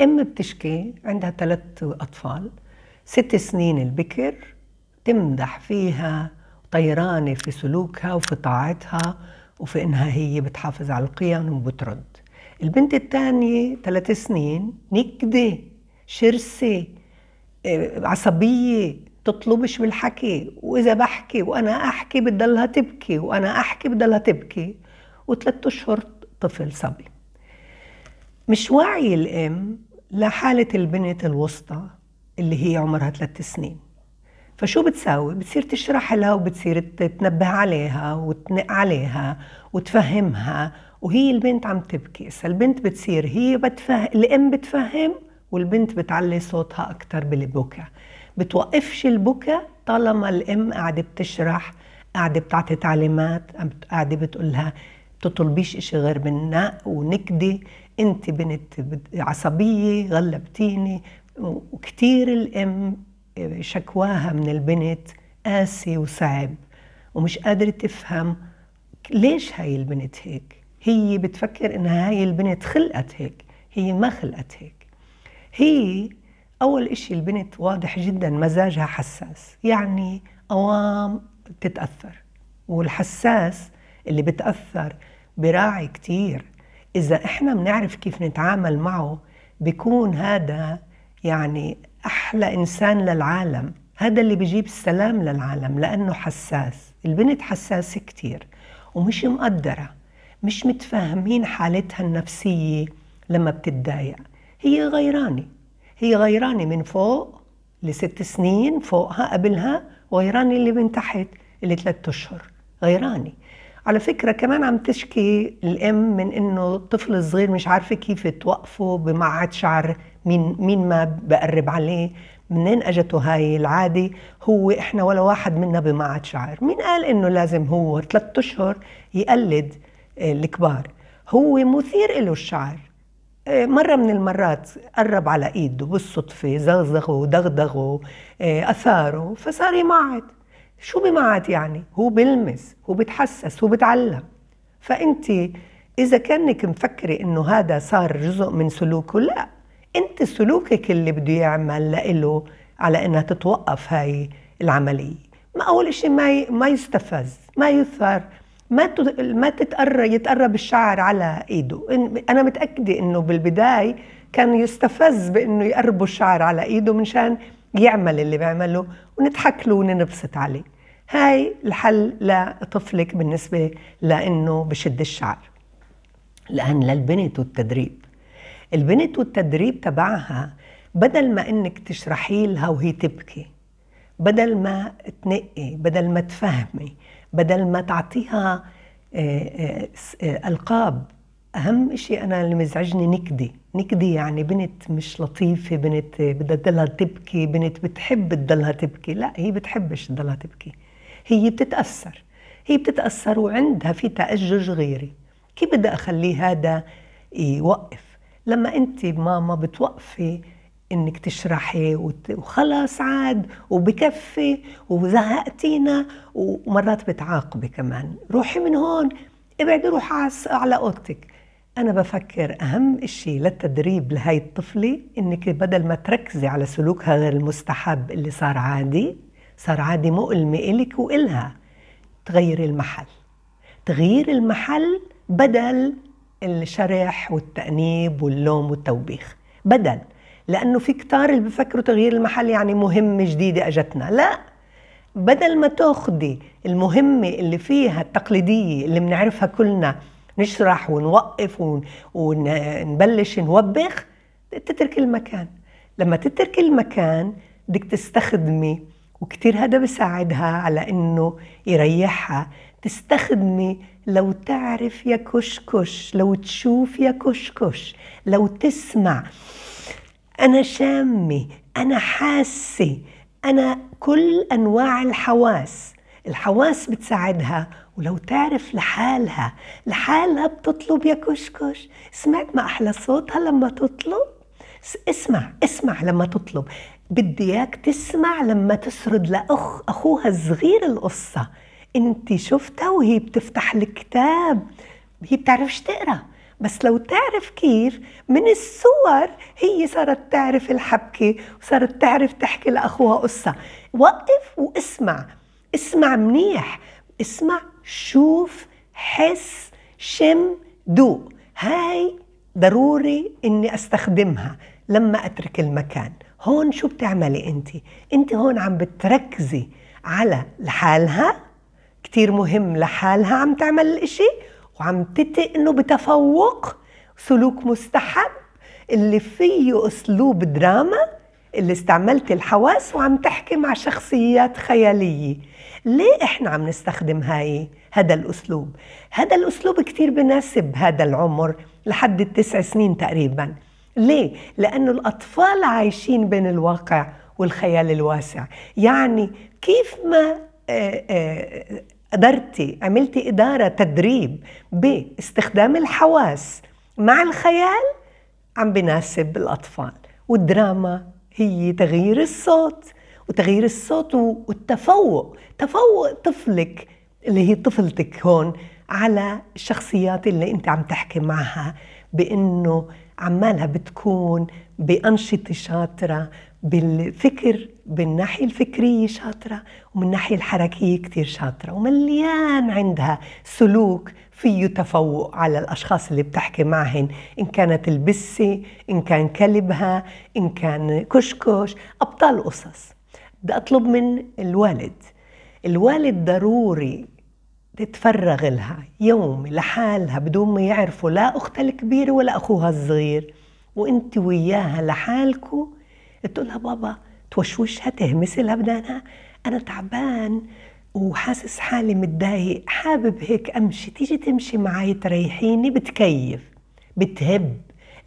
أم بتشكي عندها ثلاث أطفال ست سنين البكر تمدح فيها طيرانة في سلوكها وفي طاعتها وفي إنها هي بتحافظ على القيم وبترد البنت الثانية ثلاث سنين نكدة شرسة آه، عصبية تطلبش بالحكي وإذا بحكي وأنا أحكي بتضلها تبكي وأنا أحكي بتضلها تبكي وثلاث أشهر طفل صبي مش وعي الام لحاله البنت الوسطى اللي هي عمرها ثلاث سنين فشو بتساوي؟ بتصير تشرح لها وبتصير تنبه عليها وتنق عليها وتفهمها وهي البنت عم تبكي، البنت بتصير هي بتفهم الام بتفهم والبنت بتعلي صوتها أكتر بالبكا بتوقفش البكا طالما الأم قاعدة بتشرح قاعدة بتعطي تعليمات قاعدة بتقول لها تطلبيش إشي غير من نق ونكدة انت بنت عصبيه غلبتيني وكثير الام شكواها من البنت قاسي وصعب ومش قادره تفهم ليش هاي البنت هيك هي بتفكر انها هاي البنت خلقت هيك هي ما خلقت هيك هي اول اشي البنت واضح جدا مزاجها حساس يعني قوام بتتاثر والحساس اللي بتاثر براعي كتير إذا إحنا بنعرف كيف نتعامل معه بيكون هذا يعني أحلى إنسان للعالم هذا اللي بيجيب السلام للعالم لأنه حساس البنت حساسة كتير ومش مقدرة مش متفاهمين حالتها النفسية لما بتتضايق هي غيرانة هي غيرانة من فوق لست سنين فوقها قبلها وغيرانة اللي من تحت اللي ثلاثة أشهر غيرانة على فكرة كمان عم تشكي الأم من إنه الطفل الصغير مش عارفة كيف توقفه عاد شعر مين مين ما بقرب عليه منين اجته هاي العاده هو احنا ولا واحد منا بمعد شعر مين قال انه لازم هو ثلاثة اشهر يقلد آه، الكبار هو مثير له الشعر آه، مرة من المرات قرب على ايده بالصدفة زغزغه ودغدغه آه، اثاره فصار يمعد شو بمعاد يعني هو بلمس هو بتحسس هو بتعلم فانت اذا كانك مفكره انه هذا صار جزء من سلوكه لا انت سلوكك اللي بده يعمل لإله على انها تتوقف هاي العمليه ما اول شيء ما ما يستفز ما يثار ما ما تتقرب يتقرب الشعر على ايده انا متاكده انه بالبدايه كان يستفز بانه يقربوا الشعر على ايده منشان يعمل اللي بيعمله ونضحك له وننبسط عليه هاي الحل لطفلك بالنسبة لأنه بشد الشعر الآن للبنت والتدريب البنت والتدريب تبعها بدل ما انك تشرحي لها وهي تبكي بدل ما تنقي بدل ما تفهمي بدل ما تعطيها آه، آه، آه، القاب اهم شيء انا اللي مزعجني نكدي نكدي يعني بنت مش لطيفه بنت بدها تضلها تبكي بنت بتحب تضلها تبكي لا هي بتحبش تضلها تبكي هي بتتاثر هي بتتاثر وعندها في تاجج غيري كيف بدي اخلي هذا يوقف لما انت ماما بتوقفي انك تشرحي وخلص عاد وبكفي وزهقتينا ومرات بتعاقبي كمان روحي من هون ابعدي روح على اوضتك أنا بفكر أهم إشي للتدريب لهاي الطفلة إنك بدل ما تركزي على سلوكها غير المستحب اللي صار عادي صار عادي مؤلمة إلك وإلها تغيري المحل تغيير المحل بدل الشرح والتأنيب واللوم والتوبيخ بدل لأنه في كتار اللي بفكروا تغيير المحل يعني مهمة جديدة أجتنا لا بدل ما تاخدي المهمة اللي فيها التقليدية اللي بنعرفها كلنا نشرح ونوقف ونبلش نوبخ تترك المكان لما تترك المكان بدك تستخدمي وكتير هذا بساعدها على انه يريحها تستخدمي لو تعرف يا كشكش لو تشوف يا كشكش لو تسمع انا شامه انا حاسه انا كل انواع الحواس الحواس بتساعدها ولو تعرف لحالها لحالها بتطلب يا كشكش سمعت ما أحلى صوتها لما تطلب اسمع اسمع لما تطلب بدي اياك تسمع لما تسرد لأخ أخوها الصغير القصة انت شفتها وهي بتفتح الكتاب هي بتعرفش تقرأ بس لو تعرف كيف من الصور هي صارت تعرف الحبكة وصارت تعرف تحكي لأخوها قصة وقف واسمع اسمع منيح اسمع شوف حس شم ذوق هاي ضروري اني استخدمها لما اترك المكان هون شو بتعملي انت انت هون عم بتركزي على لحالها كتير مهم لحالها عم تعمل الاشي وعم تتق انه بتفوق سلوك مستحب اللي فيه اسلوب دراما اللي استعملت الحواس وعم تحكي مع شخصيات خياليه ليه احنا عم نستخدم هاي هذا الاسلوب هذا الاسلوب كثير بناسب هذا العمر لحد التسع سنين تقريبا ليه لانه الاطفال عايشين بين الواقع والخيال الواسع يعني كيف ما آه، آه، قدرتي عملتي اداره تدريب باستخدام الحواس مع الخيال عم بناسب الاطفال والدراما هي تغيير الصوت وتغيير الصوت والتفوق تفوق طفلك اللي هي طفلتك هون على الشخصيات اللي انت عم تحكي معها بانه عمالها بتكون بانشطه شاطره بالفكر بالناحيه الفكريه شاطره ومن الناحيه الحركيه كثير شاطره ومليان عندها سلوك فيه تفوق على الاشخاص اللي بتحكي معهن ان كانت البسه ان كان كلبها ان كان كشكش ابطال قصص بدي أطلب من الوالد الوالد ضروري تتفرغ لها يوم لحالها بدون ما يعرفوا لا أختها الكبيرة ولا أخوها الصغير وانت وياها لحالكو تقول لها بابا توشوشها تهمس لها بدانها أنا تعبان وحاسس حالي متضايق حابب هيك أمشي تيجي تمشي معي تريحيني بتكيف بتهب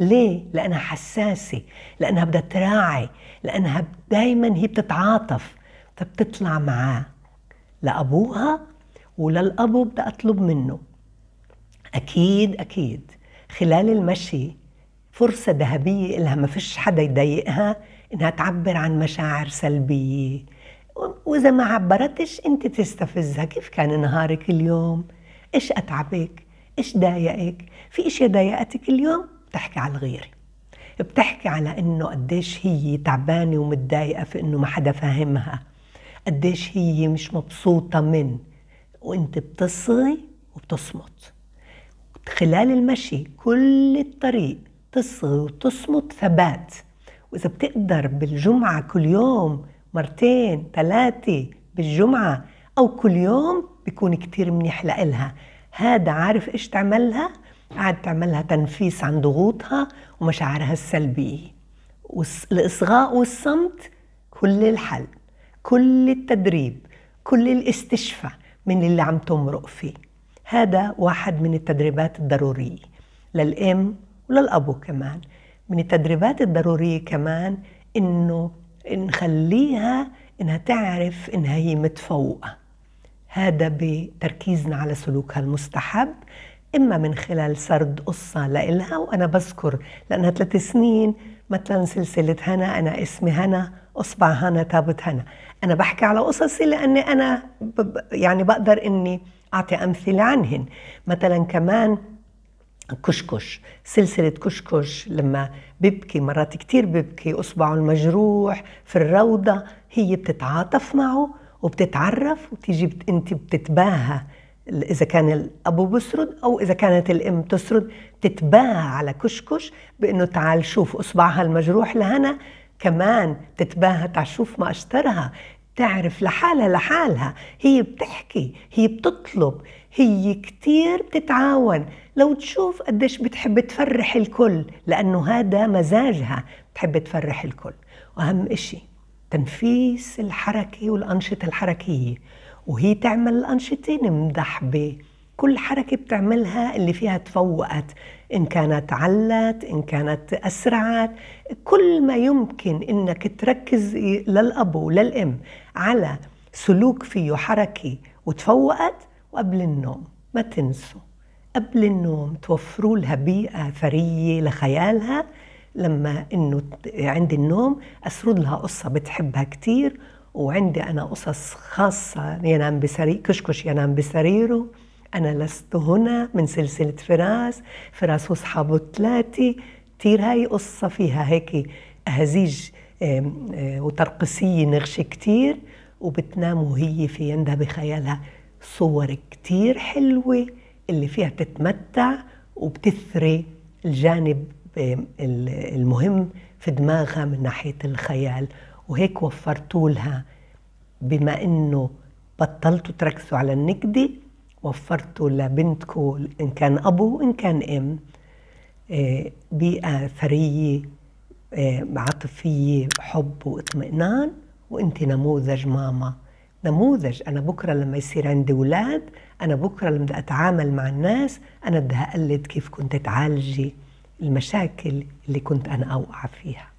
ليه؟ لأنها حساسة لأنها بدها تراعي لأنها دايما هي بتتعاطف فبتطلع معاه لأبوها وللأبو بدي أطلب منه أكيد أكيد خلال المشي فرصة ذهبية إلها ما فيش حدا يضايقها إنها تعبر عن مشاعر سلبية وإذا ما عبرتش أنت تستفزها كيف كان نهارك اليوم إيش أتعبك إيش ضايقك في إشي ضايقتك اليوم بتحكي على الغير بتحكي على انه قديش هي تعبانه ومتضايقه في انه ما حدا فاهمها قديش هي مش مبسوطه من وانت بتصغي وبتصمت خلال المشي كل الطريق تصغي وتصمت ثبات واذا بتقدر بالجمعه كل يوم مرتين ثلاثه بالجمعه او كل يوم بيكون كتير منيح لإلها هذا عارف ايش تعملها قاعد تعملها تنفيس عن ضغوطها ومشاعرها السلبية والإصغاء والصمت كل الحل كل التدريب كل الاستشفاء من اللي عم تمرق فيه هذا واحد من التدريبات الضرورية للأم وللأبو كمان من التدريبات الضرورية كمان إنه نخليها إنها تعرف إنها هي متفوقة هذا بتركيزنا على سلوكها المستحب إما من خلال سرد قصة لإلها وأنا بذكر لأنها ثلاث سنين مثلا سلسلة هنا أنا اسمي هنا أصبع هنا تابت هنا أنا بحكي على قصصي لأني أنا يعني بقدر إني أعطي أمثلة عنهن مثلا كمان كشكش سلسلة كشكش لما ببكي مرات كتير ببكي أصبعه المجروح في الروضة هي بتتعاطف معه وبتتعرف وتيجي بت... انت بتتباهى إذا كان الأبو بيسرد أو إذا كانت الأم تسرد تتباع على كشكش بأنه تعال شوف إصبعها المجروح لهنا كمان تتباهى تعال شوف ما أشترها تعرف لحالها لحالها هي بتحكي هي بتطلب هي كتير بتتعاون لو تشوف قديش بتحب تفرح الكل لأنه هذا مزاجها بتحب تفرح الكل وأهم إشي تنفيس الحركة والأنشطة الحركية وهي تعمل الأنشطة نمدح بكل حركة بتعملها اللي فيها تفوقت إن كانت علت إن كانت أسرعت كل ما يمكن إنك تركز للأب وللأم على سلوك فيه حركة وتفوقت وقبل النوم ما تنسوا قبل النوم توفروا لها بيئة ثرية لخيالها لما انه عند النوم اسرد لها قصة بتحبها كتير وعندي أنا قصص خاصة ينام بسرير كشكش ينام بسريره أنا لست هنا من سلسلة فراس فراس وأصحابه ثلاثة كتير هاي قصة فيها هيك أهزيج آه، وترقصية نغشة كتير وبتنام وهي في عندها بخيالها صور كتير حلوة اللي فيها تتمتع وبتثري الجانب المهم في دماغها من ناحية الخيال وهيك وفرتوا لها بما انه بطلتوا تركزوا على النكدة وفرتوا لبنتكم إن كان أبو وإن كان أم آه، بيئة ثرية آه، عاطفية حب واطمئنان وانت نموذج ماما نموذج أنا بكرة لما يصير عندي أولاد أنا بكرة لما بدي أتعامل مع الناس أنا بدي أقلد كيف كنت تعالجي المشاكل اللي كنت أنا أوقع فيها